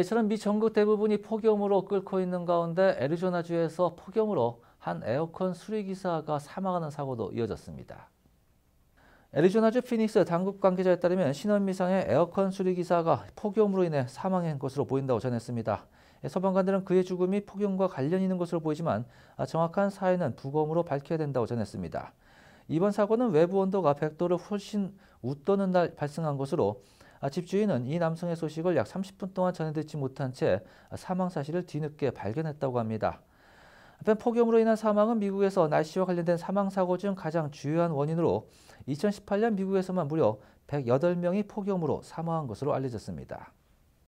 이처럼 미 전국 대부분이 폭염으로 끓고 있는 가운데 애리조나주에서 폭염으로 한 에어컨 수리기사가 사망하는 사고도 이어졌습니다. 애리조나주 피닉스 당국 관계자에 따르면 신원미상의 에어컨 수리기사가 폭염으로 인해 사망한 것으로 보인다고 전했습니다. 소방관들은 그의 죽음이 폭염과 관련 있는 것으로 보이지만 정확한 사인은 부검으로 밝혀야 된다고 전했습니다. 이번 사고는 외부 온도가 100도를 훨씬 웃도는 날 발생한 것으로 집주인은 이 남성의 소식을 약 30분 동안 전해 듣지 못한 채 사망 사실을 뒤늦게 발견했다고 합니다. 한편 폭염으로 인한 사망은 미국에서 날씨와 관련된 사망사고 중 가장 주요한 원인으로 2018년 미국에서만 무려 108명이 폭염으로 사망한 것으로 알려졌습니다.